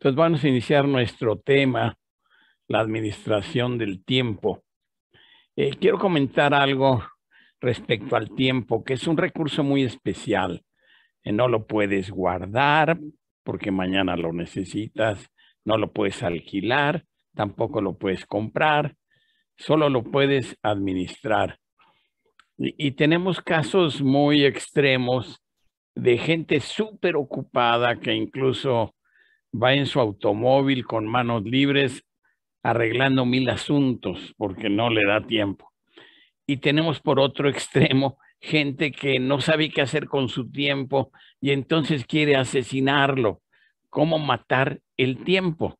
Entonces vamos a iniciar nuestro tema, la administración del tiempo. Eh, quiero comentar algo respecto al tiempo, que es un recurso muy especial. Eh, no lo puedes guardar porque mañana lo necesitas, no lo puedes alquilar, tampoco lo puedes comprar, solo lo puedes administrar. y tenemos casos muy extremos de gente súper ocupada que incluso va en su automóvil con manos libres arreglando mil asuntos porque no le da tiempo. Y tenemos por otro extremo gente que no sabe qué hacer con su tiempo y entonces quiere asesinarlo. ¿Cómo matar el tiempo?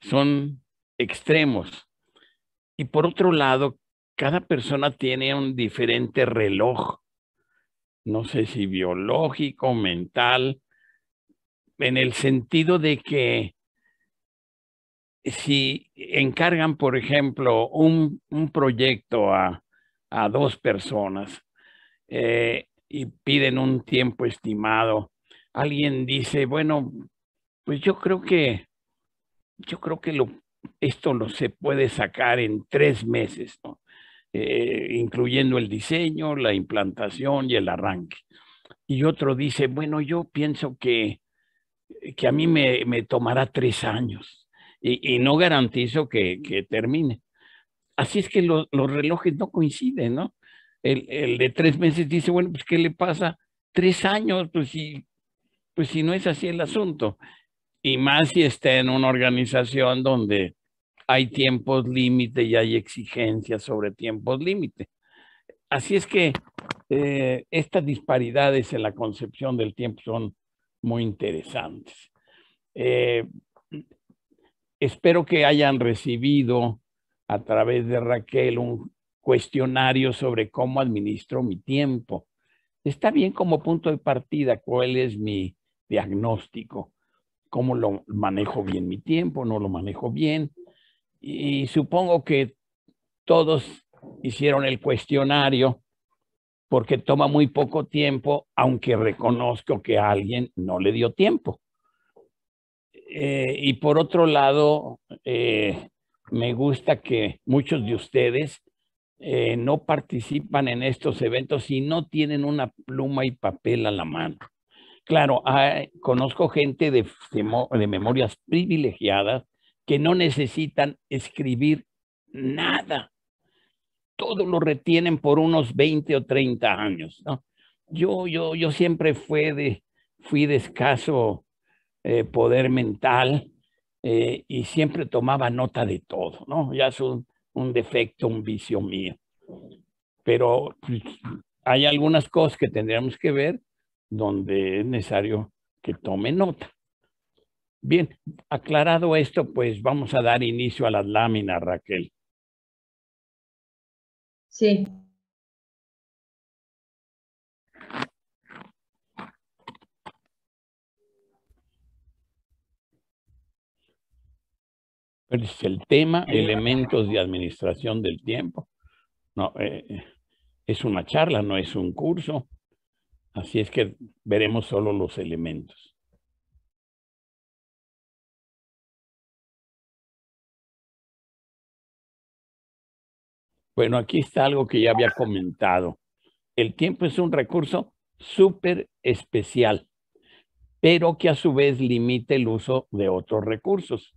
Son extremos. Y por otro lado, cada persona tiene un diferente reloj. No sé si biológico, mental, en el sentido de que si encargan, por ejemplo, un, proyecto a, dos personas eh, y piden un tiempo estimado, alguien dice, bueno, pues yo creo que, yo creo que esto lo se puede sacar en tres meses, eh, incluyendo el diseño, la implantación y el arranque. Y otro dice, bueno, yo pienso que que a mí me, tomará tres años y, no garantizo que, termine. Así es que los relojes no coinciden, ¿no? El, de tres meses dice, bueno, pues ¿qué le pasa? Tres años, pues si, pues si no es así el asunto. Y más si está en una organización donde hay tiempos límite y hay exigencias sobre tiempos límite. Así es que eh, estas disparidades en la concepción del tiempo son muy interesantes. Eh, espero que hayan recibido a través de Raquel un cuestionario sobre cómo administro mi tiempo. Está bien como punto de partida cuál es mi diagnóstico, cómo lo manejo bien mi tiempo, no lo manejo bien. Y supongo que todos hicieron el cuestionario porque toma muy poco tiempo, aunque reconozco que a alguien no le dio tiempo. Eh, y por otro lado, eh, me gusta que muchos de ustedes eh, no participan en estos eventos y no tienen una pluma y papel a la mano. Claro, conozco gente de, de memorias privilegiadas que no necesitan escribir nada todo lo retienen por unos 20 o 30 años. ¿no? Yo, yo, yo siempre fui de, fui escaso eh, poder mental eh, y siempre tomaba nota de todo, ¿no? Ya es un, defecto, un vicio mío. Pero pues, hay algunas cosas que tendríamos que ver donde es necesario que tome nota. Bien, aclarado esto, pues vamos a dar inicio a las láminas, Raquel. Sí. es el tema, elementos de administración del tiempo. No, eh, eh, es una charla, no es un curso. Así es que veremos solo los elementos. Bueno, aquí está algo que ya había comentado. El tiempo es un recurso súper especial, pero que a su vez limita el uso de otros recursos.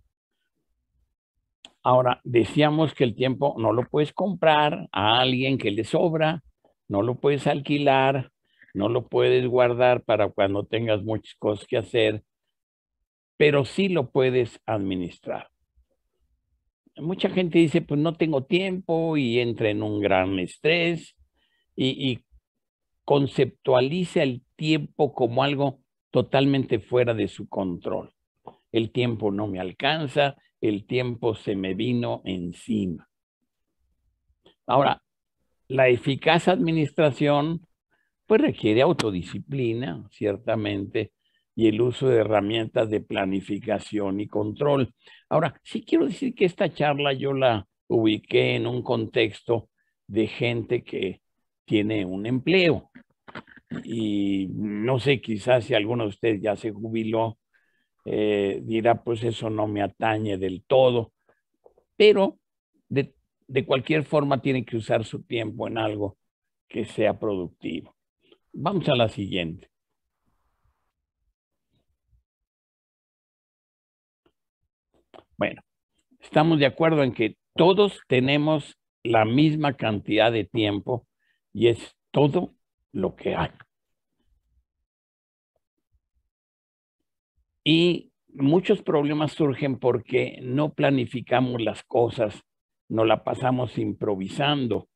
Ahora, decíamos que el tiempo no lo puedes comprar a alguien que le sobra, no lo puedes alquilar, no lo puedes guardar para cuando tengas muchas cosas que hacer, pero sí lo puedes administrar mucha gente dice, pues no tengo tiempo y entra en un gran estrés y, y conceptualiza el tiempo como algo totalmente fuera de su control. El tiempo no me alcanza, el tiempo se me vino encima. Ahora, la eficaz administración pues requiere autodisciplina, ciertamente, y el uso de herramientas de planificación y control. Ahora, sí quiero decir que esta charla yo la ubiqué en un contexto de gente que tiene un empleo. Y no sé, quizás si alguno de ustedes ya se jubiló, eh, dirá, pues eso no me atañe del todo, pero de cualquier forma tiene que usar su tiempo en algo que sea productivo. Vamos a la siguiente. Bueno, estamos de acuerdo en que todos tenemos la misma cantidad de tiempo y es todo lo que hay. Y muchos problemas surgen porque no planificamos las cosas, no la pasamos improvisando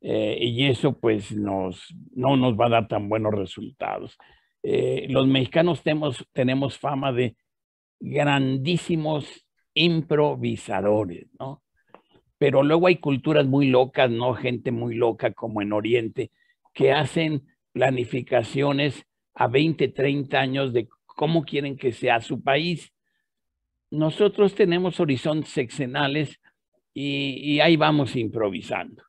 eh, y eso pues nos, no nos va a dar tan buenos resultados. Eh, los mexicanos tenemos, tenemos fama de grandísimos improvisadores, ¿no? Pero luego hay culturas muy locas, ¿no? Gente muy loca como en Oriente, que hacen planificaciones a 20, 30 años de cómo quieren que sea su país. Nosotros tenemos horizontes sexenales y, y ahí vamos improvisando.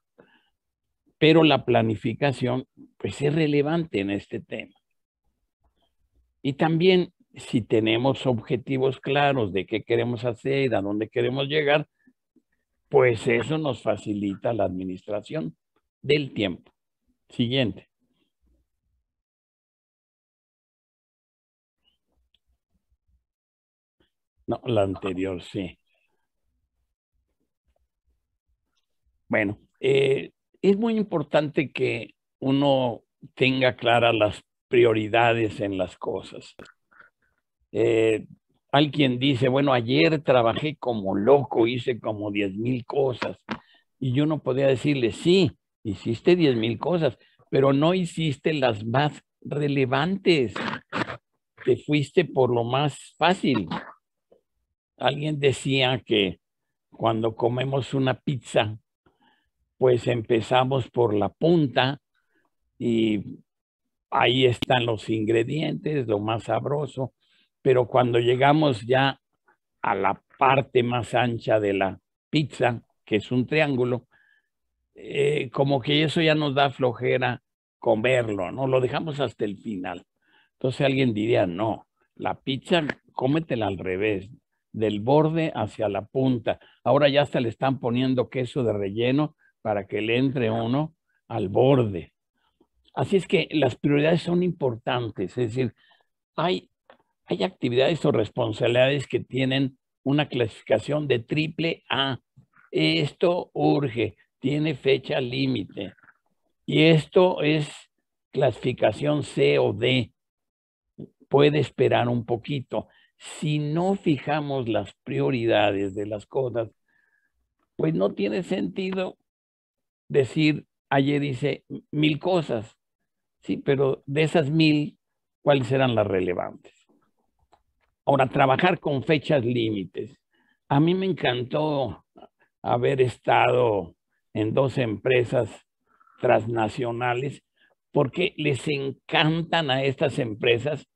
Pero la planificación, pues es relevante en este tema. Y también si tenemos objetivos claros de qué queremos hacer, y a dónde queremos llegar, pues eso nos facilita la administración del tiempo. Siguiente. No, la anterior, sí. Bueno, eh, es muy importante que uno tenga claras las prioridades en las cosas. Eh, alguien dice, bueno, ayer trabajé como loco, hice como diez mil cosas. Y yo no podía decirle, sí, hiciste diez mil cosas, pero no hiciste las más relevantes. Te fuiste por lo más fácil. Alguien decía que cuando comemos una pizza, pues empezamos por la punta y ahí están los ingredientes, lo más sabroso, pero cuando llegamos ya a la parte más ancha de la pizza, que es un triángulo, eh, como que eso ya nos da flojera comerlo, ¿no? Lo dejamos hasta el final. Entonces alguien diría, no, la pizza cómetela al revés, del borde hacia la punta. Ahora ya se le están poniendo queso de relleno para que le entre uno al borde. Así es que las prioridades son importantes, es decir, hay hay actividades o responsabilidades que tienen una clasificación de triple A. Esto urge, tiene fecha límite. Y esto es clasificación C o D. Puede esperar un poquito. Si no fijamos las prioridades de las cosas, pues no tiene sentido decir, ayer dice mil cosas. Sí, pero de esas mil, ¿cuáles serán las relevantes? Ahora, trabajar con fechas límites. A mí me encantó haber estado en dos empresas transnacionales porque les encantan a estas empresas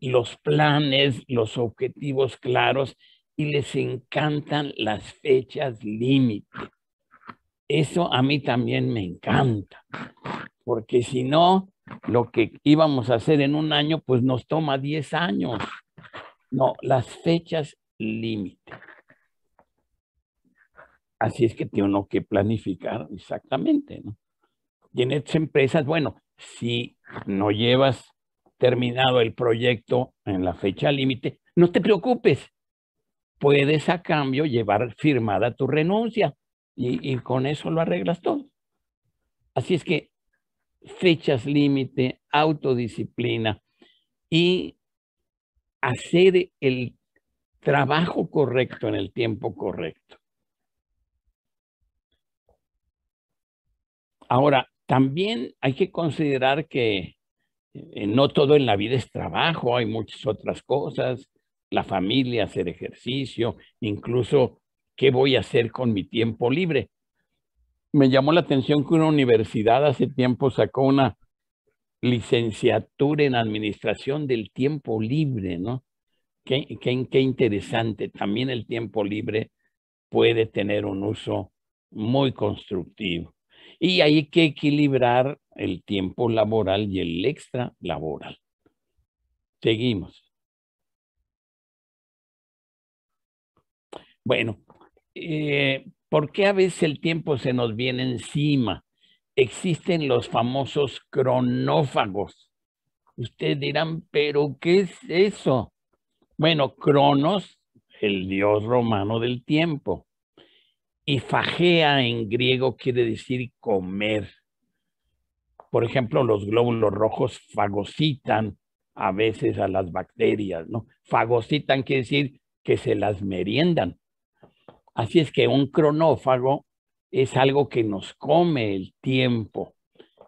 los planes, los objetivos claros y les encantan las fechas límite. Eso a mí también me encanta, porque si no, lo que íbamos a hacer en un año, pues nos toma 10 años. No, las fechas límite. Así es que tiene uno que planificar exactamente, ¿no? Y en estas empresas, bueno, si no llevas terminado el proyecto en la fecha límite, no te preocupes. Puedes a cambio llevar firmada tu renuncia y, y con eso lo arreglas todo. Así es que fechas límite, autodisciplina y hacer el trabajo correcto en el tiempo correcto. Ahora, también hay que considerar que eh, no todo en la vida es trabajo, hay muchas otras cosas, la familia, hacer ejercicio, incluso qué voy a hacer con mi tiempo libre. Me llamó la atención que una universidad hace tiempo sacó una licenciatura en administración del tiempo libre, ¿no? Qué, interesante. También el tiempo libre puede tener un uso muy constructivo. Y hay que equilibrar el tiempo laboral y el extra laboral. Seguimos. Bueno, eh, ¿por qué a veces el tiempo se nos viene encima? existen los famosos cronófagos. Ustedes dirán, pero ¿qué es eso? Bueno, Cronos, el dios romano del tiempo. Y fagea en griego quiere decir comer. Por ejemplo, los glóbulos rojos fagocitan a veces a las bacterias, ¿no? Fagocitan quiere decir que se las meriendan. Así es que un cronófago es algo que nos come el tiempo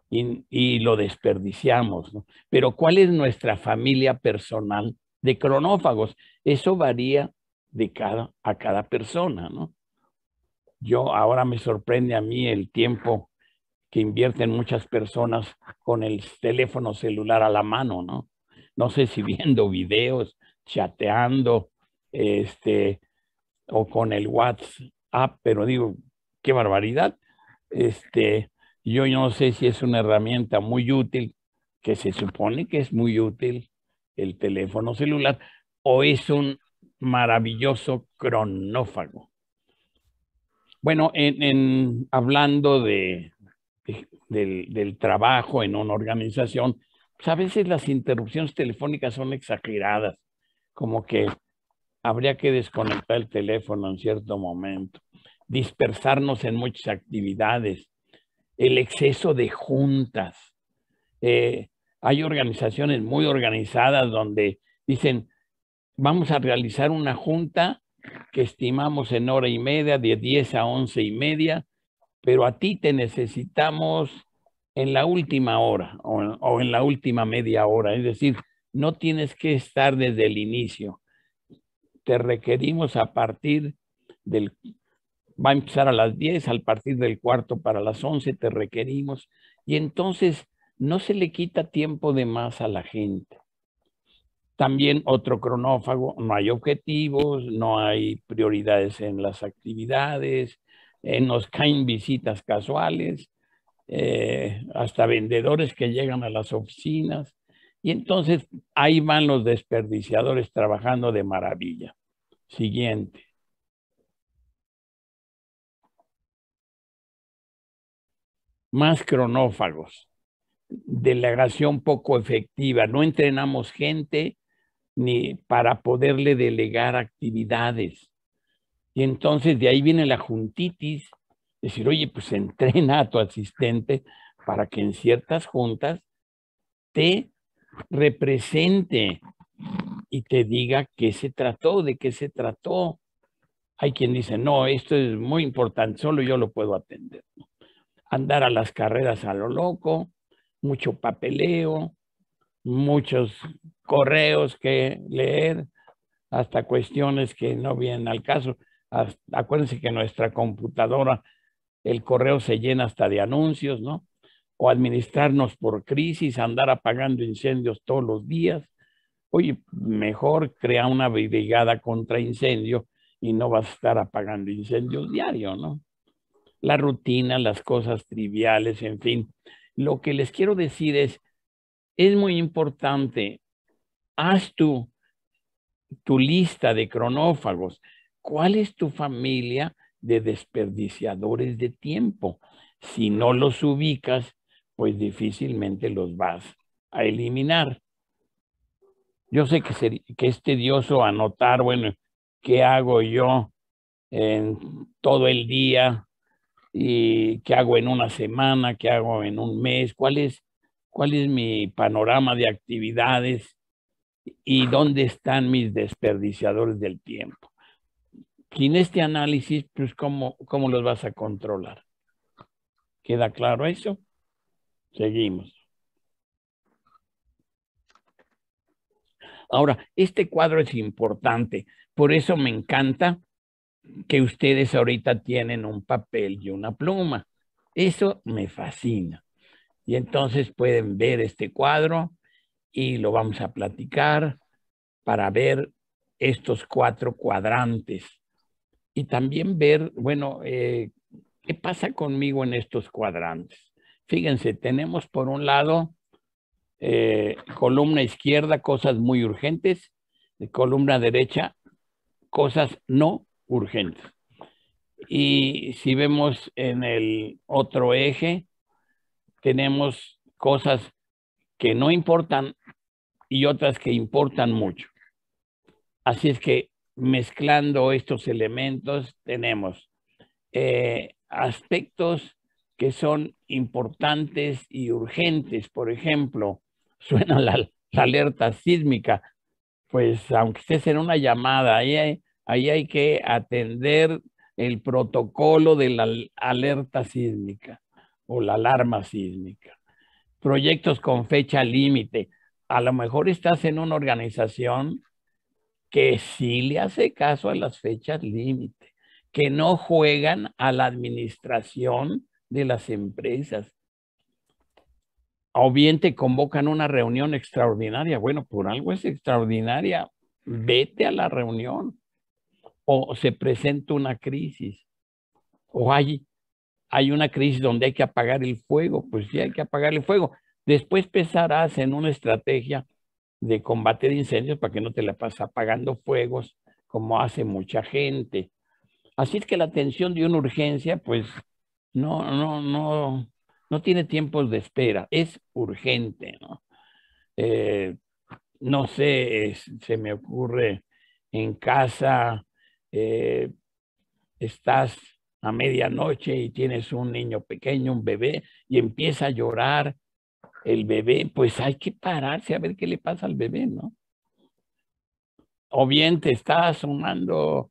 y, lo desperdiciamos, ¿no? Pero ¿cuál es nuestra familia personal de cronófagos? Eso varía de cada, a cada persona, ¿no? Yo ahora me sorprende a mí el tiempo que invierten muchas personas con el teléfono celular a la mano, ¿no? No sé si viendo videos, chateando, este, o con el WhatsApp, pero digo, qué barbaridad. Este, yo no sé si es una herramienta muy útil, que se supone que es muy útil el teléfono celular, o es un maravilloso cronófago. Bueno, en, hablando de, del, trabajo en una organización, pues a veces las interrupciones telefónicas son exageradas, como que habría que desconectar el teléfono en cierto momento dispersarnos en muchas actividades, el exceso de juntas. Eh, hay organizaciones muy organizadas donde dicen, vamos a realizar una junta que estimamos en hora y media, de 10 a 11 y media, pero a ti te necesitamos en la última hora o en la última media hora. Es decir, no tienes que estar desde el inicio. Te requerimos a partir del va a empezar a las 10, al partir del cuarto para las 11 te requerimos, y entonces no se le quita tiempo de más a la gente. También otro cronófago, no hay objetivos, no hay prioridades en las actividades, en eh, nos caen visitas casuales, eh, hasta vendedores que llegan a las oficinas, y entonces ahí van los desperdiciadores trabajando de maravilla. Siguiente. más cronófagos, delegación poco efectiva, no entrenamos gente ni para poderle delegar actividades. Y entonces de ahí viene la juntitis, decir, oye, pues entrena a tu asistente para que en ciertas juntas te represente y te diga qué se trató, de qué se trató. Hay quien dice, no, esto es muy importante, solo yo lo puedo atender andar a las carreras a lo loco, mucho papeleo, muchos correos que leer, hasta cuestiones que no vienen al caso. acuérdense que nuestra computadora, el correo se llena hasta de anuncios, ¿no? O administrarnos por crisis, andar apagando incendios todos los días. Oye, mejor crea una brigada contra incendio y no vas a estar apagando incendios diario, ¿no? la rutina, las cosas triviales, en fin. Lo que les quiero decir es, es muy importante, haz tu, tu lista de cronófagos. ¿Cuál es tu familia de desperdiciadores de tiempo? Si no los ubicas, pues difícilmente los vas a eliminar. Yo sé que, que es tedioso anotar, bueno, ¿qué hago yo en todo el día? y qué hago en una semana, qué hago en un mes, cuál es, cuál es mi panorama de actividades y dónde están mis desperdiciadores del tiempo. en este análisis, pues, ¿cómo, cómo los vas a controlar? ¿Queda claro eso? Seguimos. Ahora, este cuadro es importante, por eso me encanta que ustedes ahorita tienen un papel y una pluma. Eso me fascina. Y entonces pueden ver este cuadro y lo vamos a platicar para ver estos cuatro cuadrantes y también ver, bueno, eh, qué pasa conmigo en estos cuadrantes. Fíjense, tenemos por un lado eh, columna izquierda, cosas muy urgentes, de columna derecha, cosas no urgentes Y si vemos en el otro eje, tenemos cosas que no importan y otras que importan mucho. Así es que mezclando estos elementos tenemos eh, aspectos que son importantes y urgentes. Por ejemplo, suena la, alerta sísmica, pues aunque estés en una llamada, ahí Ahí hay que atender el protocolo de la alerta sísmica o la alarma sísmica. Proyectos con fecha límite. A lo mejor estás en una organización que sí le hace caso a las fechas límite, que no juegan a la administración de las empresas. O bien te convocan una reunión extraordinaria. Bueno, por algo es extraordinaria. Vete a la reunión o se presenta una crisis, o hay, hay una crisis donde hay que apagar el fuego, pues sí hay que apagar el fuego. Después pensarás en una estrategia de de incendios para que no te la pases apagando fuegos como hace mucha gente. Así es que la atención de una urgencia, pues no, no, no, no tiene tiempos de espera, es urgente, ¿no? Eh, no sé, se me ocurre en casa eh, estás a medianoche y tienes un niño pequeño, un bebé, y empieza a llorar el bebé, pues hay que pararse a ver qué le pasa al bebé, ¿no? O bien te estás sumando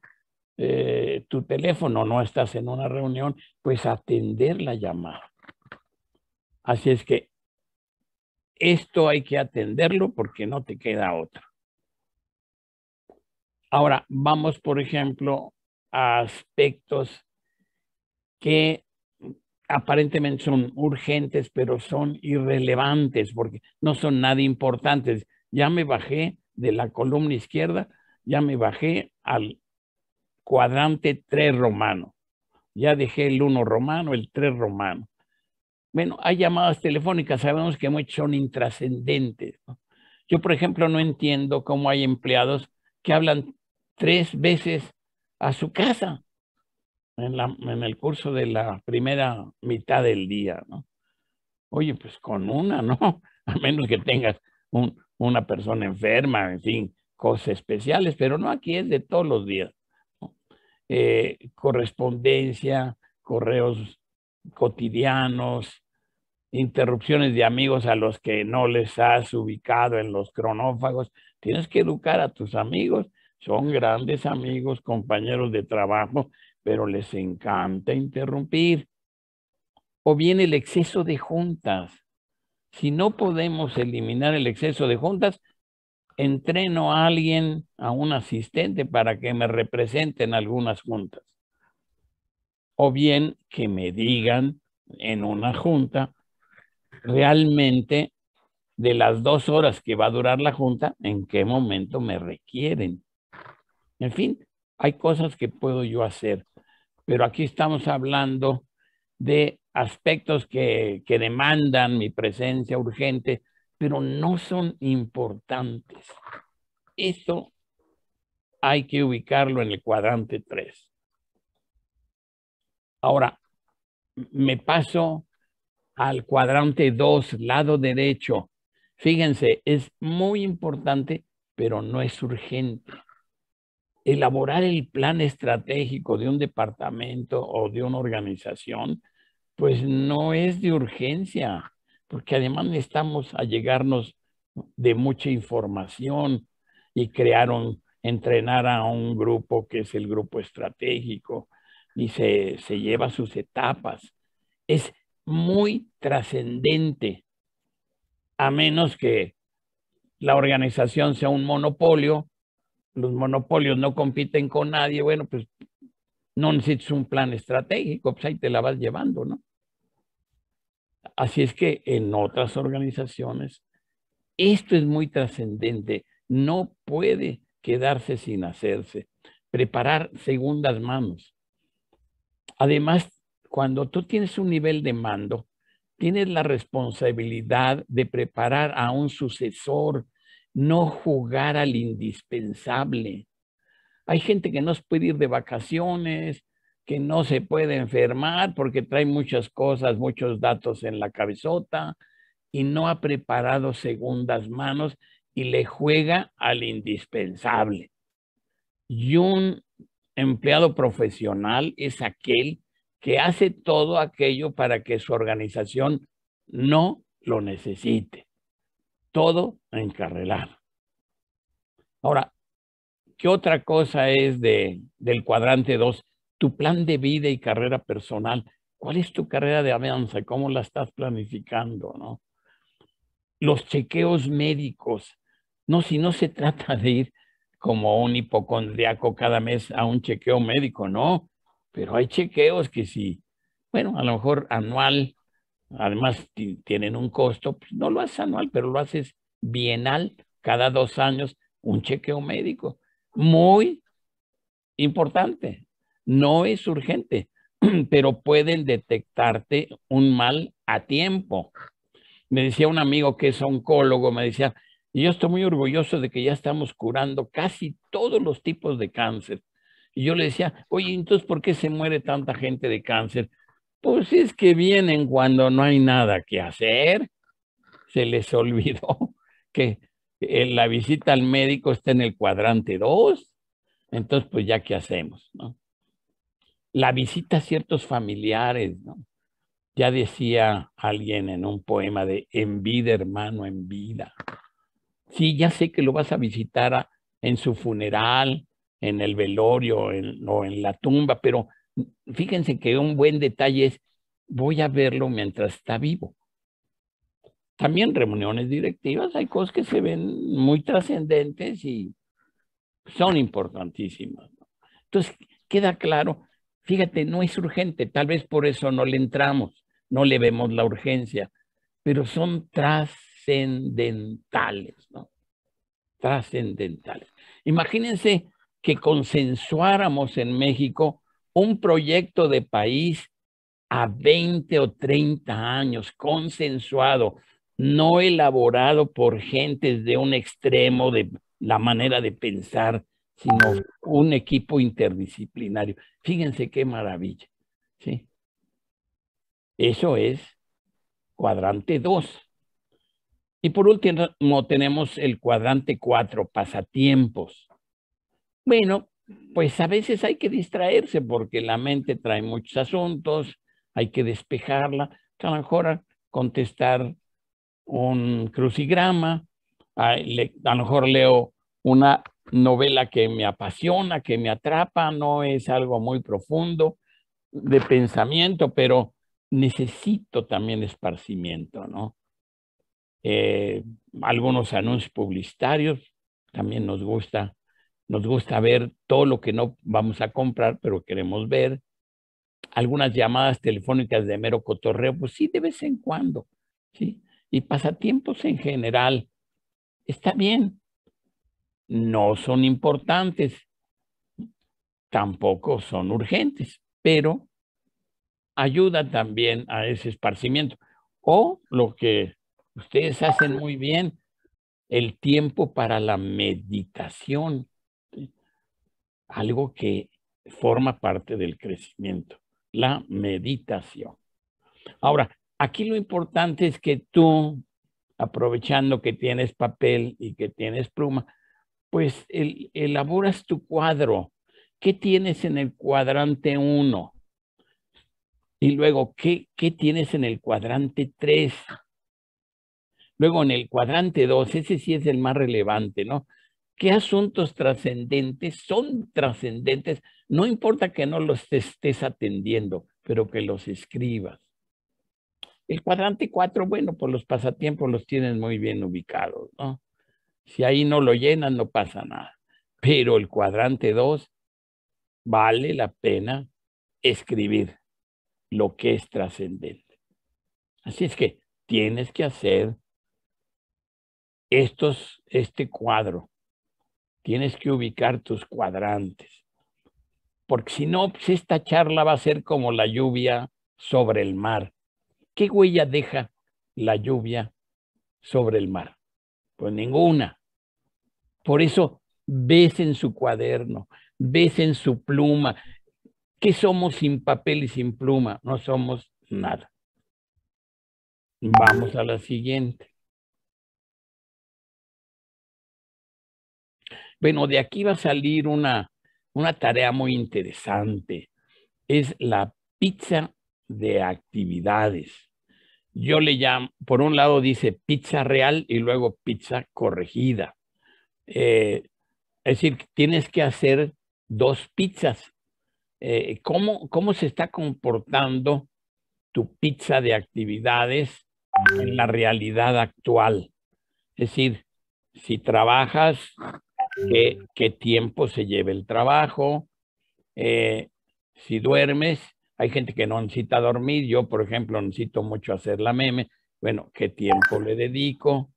eh, tu teléfono, no estás en una reunión, pues atender la llamada. Así es que esto hay que atenderlo porque no te queda otro. Ahora, vamos, por ejemplo, a aspectos que aparentemente son urgentes, pero son irrelevantes porque no son nada importantes. Ya me bajé de la columna izquierda, ya me bajé al cuadrante 3 romano. Ya dejé el 1 romano, el 3 romano. Bueno, hay llamadas telefónicas, sabemos que muchas son intrascendentes. Yo, por ejemplo, no entiendo cómo hay empleados que hablan tres veces a su casa en, el curso de la primera mitad del día, ¿no? Oye, pues con una, ¿no? A menos que tengas una persona enferma, en fin, cosas especiales, pero no aquí es de todos los días. Eh, correspondencia, correos cotidianos, interrupciones de amigos a los que no les has ubicado en los cronófagos. Tienes que educar a tus amigos son grandes amigos, compañeros de trabajo, pero les encanta interrumpir. O bien el exceso de juntas. Si no podemos eliminar el exceso de juntas, entreno a alguien, a un asistente, para que me representen algunas juntas. O bien que me digan en una junta realmente de las dos horas que va a durar la junta, en qué momento me requieren. En fin, hay cosas que puedo yo hacer, pero aquí estamos hablando de aspectos que, que demandan mi presencia urgente, pero no son importantes. Eso hay que ubicarlo en el cuadrante 3. Ahora, me paso al cuadrante 2, lado derecho. Fíjense, es muy importante, pero no es urgente elaborar el plan estratégico de un departamento o de una organización, pues no es de urgencia, porque además necesitamos llegarnos de mucha información y crearon, entrenar a un grupo que es el grupo estratégico y se, se lleva sus etapas. Es muy trascendente, a menos que la organización sea un monopolio los monopolios no compiten con nadie, bueno, pues no necesitas un plan estratégico, pues ahí te la vas llevando, ¿no? Así es que en otras organizaciones esto es muy trascendente, no puede quedarse sin hacerse, preparar segundas manos. Además, cuando tú tienes un nivel de mando, tienes la responsabilidad de preparar a un sucesor no jugar al indispensable. Hay gente que no puede ir de vacaciones, que no se puede enfermar porque trae muchas cosas, muchos datos en la cabezota y no ha preparado segundas manos y le juega al indispensable. Y un empleado profesional es aquel que hace todo aquello para que su organización no lo necesite todo encarrelar. Ahora, ¿qué otra cosa es de, del cuadrante 2? Tu plan de vida y carrera personal. ¿Cuál es tu carrera de y ¿Cómo la estás planificando? ¿no? Los chequeos médicos. No, si no se trata de ir como un hipocondriaco cada mes a un chequeo médico, no. Pero hay chequeos que sí, bueno, a lo mejor anual, además tienen un costo, pues, no lo haces anual, pero lo haces bienal, cada dos años, un chequeo médico. Muy importante, no es urgente, pero pueden detectarte un mal a tiempo. Me decía un amigo que es oncólogo, me decía, y yo estoy muy orgulloso de que ya estamos curando casi todos los tipos de cáncer. Y yo le decía, oye, entonces, ¿por qué se muere tanta gente de cáncer? Pues es que vienen cuando no hay nada que hacer. Se les olvidó que eh, la visita al médico está en el cuadrante 2. Entonces, pues ya qué hacemos, ¿no? La visita a ciertos familiares, ¿no? Ya decía alguien en un poema de en vida, hermano, en vida. Sí, ya sé que lo vas a visitar en su funeral, en el velorio o en la tumba, pero fíjense que un buen detalle es, voy a verlo mientras está vivo. También reuniones directivas, hay cosas que se ven muy trascendentes y son importantísimas. Entonces, queda claro, fíjate, no es urgente, tal vez por eso no le entramos, no le vemos la urgencia, pero son trascendentales, ¿no? Trascendentales. Imagínense que consensuáramos en México un proyecto de país a 20 o 30 años, consensuado, no elaborado por gentes de un extremo de la manera de pensar, sino un equipo interdisciplinario. Fíjense qué maravilla. ¿sí? Eso es cuadrante 2. Y por último tenemos el cuadrante 4, pasatiempos. Bueno, pues a veces hay que distraerse porque la mente trae muchos asuntos, hay que despejarla, a lo mejor contestar un crucigrama, a, lo mejor leo una novela que me apasiona, que me atrapa, no es algo muy profundo de pensamiento, pero necesito también esparcimiento, ¿no? Eh, algunos anuncios publicitarios también nos gusta nos gusta ver todo lo que no vamos a comprar, pero queremos ver. Algunas llamadas telefónicas de mero cotorreo, pues sí, de vez en cuando, ¿sí? Y pasatiempos en general. Está bien. No son importantes. Tampoco son urgentes, pero ayuda también a ese esparcimiento. O lo que ustedes hacen muy bien, el tiempo para la meditación algo que forma parte del crecimiento, la meditación. Ahora, aquí lo importante es que tú, aprovechando que tienes papel y que tienes pluma, pues elaboras tu cuadro. ¿Qué tienes en el cuadrante 1? Y luego, ¿qué, ¿qué tienes en el cuadrante 3? Luego, en el cuadrante 2, ese sí es el más relevante, ¿no? qué asuntos trascendentes son trascendentes, no importa que no los estés atendiendo, pero que los escribas. El cuadrante 4, bueno, por pues los pasatiempos los tienen muy bien ubicados, ¿no? Si ahí no lo llenan, no pasa nada. Pero el cuadrante 2 vale la pena escribir lo que es trascendente. Así es que tienes que hacer estos, este cuadro Tienes que ubicar tus cuadrantes. Porque si no, pues, esta charla va a ser como la lluvia sobre el mar. ¿Qué huella deja la lluvia sobre el mar? Pues ninguna. Por eso ves en su cuaderno, ves en su pluma. ¿Qué somos sin papel y sin pluma? No somos nada. Vamos a la siguiente. Bueno, de aquí va a salir una, una tarea muy interesante. Es la pizza de actividades. Yo le llamo, por un lado dice pizza real y luego pizza corregida. Eh, es decir, tienes que hacer dos pizzas. Eh, ¿cómo, ¿Cómo se está comportando tu pizza de actividades en la realidad actual? Es decir, si trabajas Mm. qué, tiempo se lleva el trabajo, eh, si duermes, hay gente que no necesita dormir, yo por ejemplo necesito mucho hacer la meme, bueno, qué tiempo le dedico,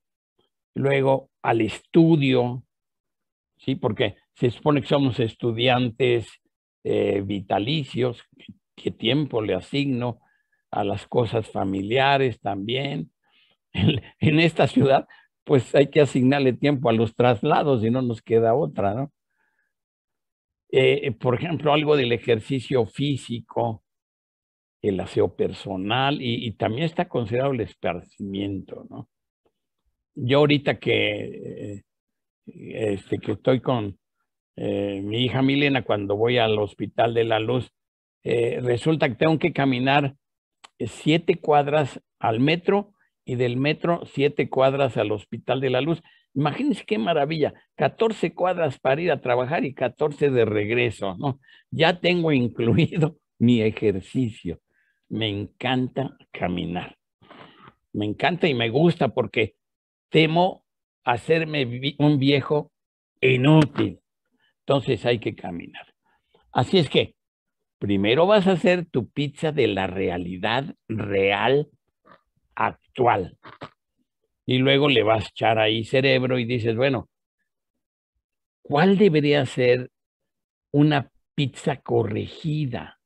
luego al estudio, ¿sí? Porque se supone que somos estudiantes eh, vitalicios, qué tiempo le asigno a las cosas familiares también. en esta ciudad pues hay que asignarle tiempo a los traslados y no nos queda otra, ¿no? Eh, eh, por ejemplo, algo del ejercicio físico, el aseo personal y, también está considerado el esparcimiento, ¿no? Yo ahorita que, eh, este, que estoy con mi hija Milena cuando voy al Hospital de la Luz, resulta que tengo que caminar siete cuadras al metro y del metro siete cuadras al Hospital de la Luz. Imagínense qué maravilla, 14 cuadras para ir a trabajar y 14 de regreso, ¿no? Ya tengo incluido mi ejercicio. Me encanta caminar. Me encanta y me gusta porque temo hacerme un viejo inútil. Entonces hay que caminar. Así es que primero vas a hacer tu pizza de la realidad real actual. Y luego le vas a echar ahí cerebro y dices, bueno, ¿cuál debería ser una pizza corregida?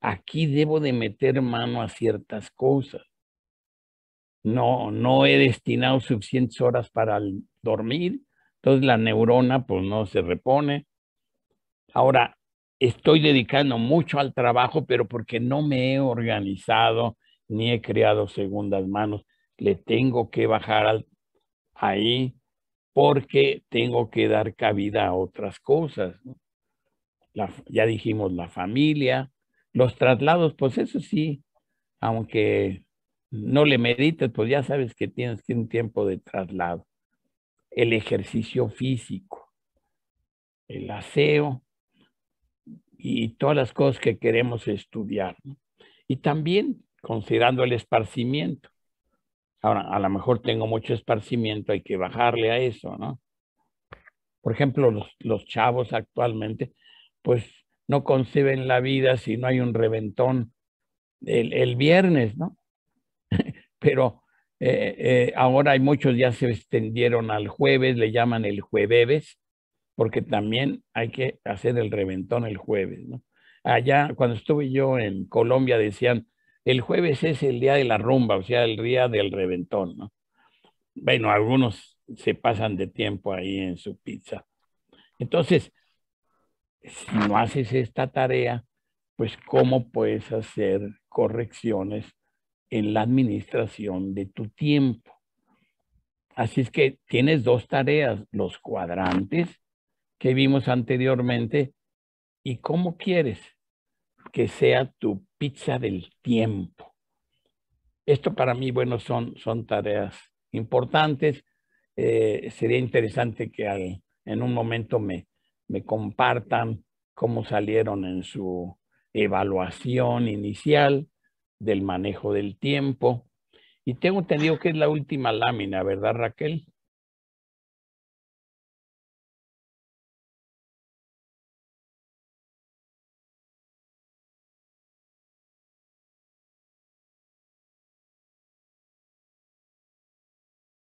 Aquí debo de meter mano a ciertas cosas. No, no he destinado suficientes horas para dormir, entonces la neurona pues no se repone. Ahora, estoy dedicando mucho al trabajo, pero porque no me he organizado, ni he creado segundas manos. Le tengo que bajar ahí porque tengo que dar cabida a otras cosas. ya dijimos la familia, los traslados, pues eso sí, aunque no le medites, pues ya sabes que tienes que un tiempo de traslado. El ejercicio físico, el aseo y todas las cosas que queremos estudiar. Y también considerando el esparcimiento. Ahora, a lo mejor tengo mucho esparcimiento, hay que bajarle a eso, ¿no? Por ejemplo, los, los chavos actualmente, pues no conciben la vida si no hay un reventón el, viernes, ¿no? Pero eh, eh, ahora hay muchos ya se extendieron al jueves, le llaman el jueves, porque también hay que hacer el reventón el jueves, ¿no? Allá, cuando estuve yo en Colombia, decían, el jueves es el día de la rumba, o sea, el día del reventón, ¿no? Bueno, algunos se pasan de tiempo ahí en su pizza. Entonces, si no haces esta tarea, pues cómo puedes hacer correcciones en la administración de tu tiempo. Así es que tienes dos tareas, los cuadrantes que vimos anteriormente y cómo quieres que sea tu pizza del tiempo. Esto para mí, bueno, son, son tareas importantes. Eh, sería interesante que en un momento me, me compartan cómo salieron en su evaluación inicial del manejo del tiempo. Y tengo entendido que es la última lámina, ¿verdad, Raquel?